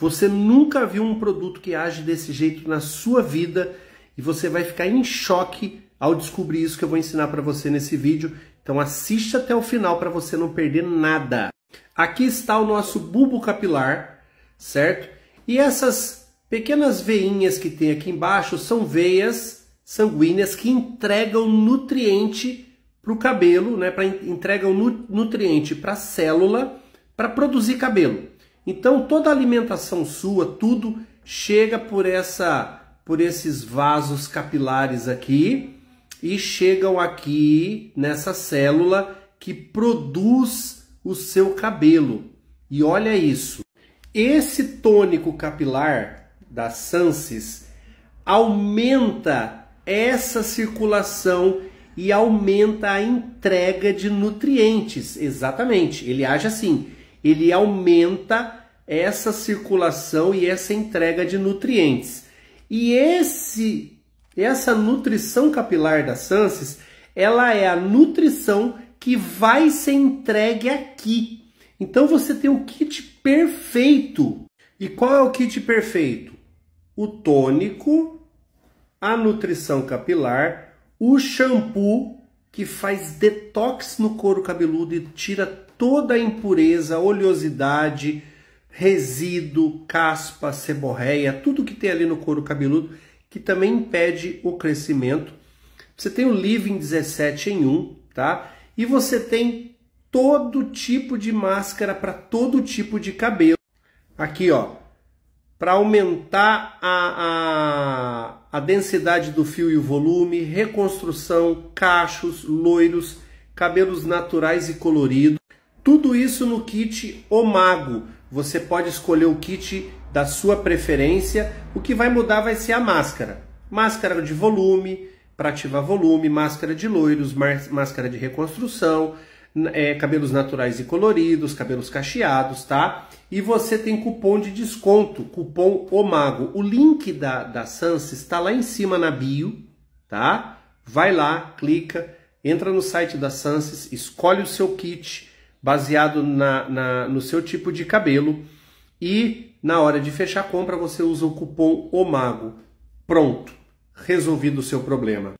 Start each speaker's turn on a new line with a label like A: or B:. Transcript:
A: Você nunca viu um produto que age desse jeito na sua vida e você vai ficar em choque ao descobrir isso que eu vou ensinar para você nesse vídeo. Então assiste até o final para você não perder nada. Aqui está o nosso bulbo capilar, certo? E essas pequenas veinhas que tem aqui embaixo são veias sanguíneas que entregam nutriente para o cabelo, né? Pra, entregam nutriente para a célula para produzir cabelo. Então toda a alimentação sua, tudo chega por essa por esses vasos capilares aqui e chegam aqui nessa célula que produz o seu cabelo. E olha isso. Esse tônico capilar da Sansis aumenta essa circulação e aumenta a entrega de nutrientes. Exatamente, ele age assim ele aumenta essa circulação e essa entrega de nutrientes. E esse essa nutrição capilar da Sansis, ela é a nutrição que vai ser entregue aqui. Então você tem o kit perfeito. E qual é o kit perfeito? O tônico, a nutrição capilar, o shampoo que faz detox no couro cabeludo e tira toda a impureza, oleosidade, resíduo, caspa, seborreia, tudo que tem ali no couro cabeludo, que também impede o crescimento. Você tem o Living 17 em 1, tá? E você tem todo tipo de máscara para todo tipo de cabelo. Aqui, ó, para aumentar a, a densidade do fio e o volume, reconstrução, cachos, loiros, cabelos naturais e coloridos. Tudo isso no kit O Mago. Você pode escolher o kit da sua preferência. O que vai mudar vai ser a máscara. Máscara de volume, para ativar volume, máscara de loiros, máscara de reconstrução, é, cabelos naturais e coloridos, cabelos cacheados, tá? E você tem cupom de desconto, cupom OMAGO. O link da, da Sans está lá em cima na bio, tá? Vai lá, clica, entra no site da Sans, escolhe o seu kit baseado na, na, no seu tipo de cabelo e na hora de fechar a compra você usa o cupom OMAGO. Pronto, resolvido o seu problema.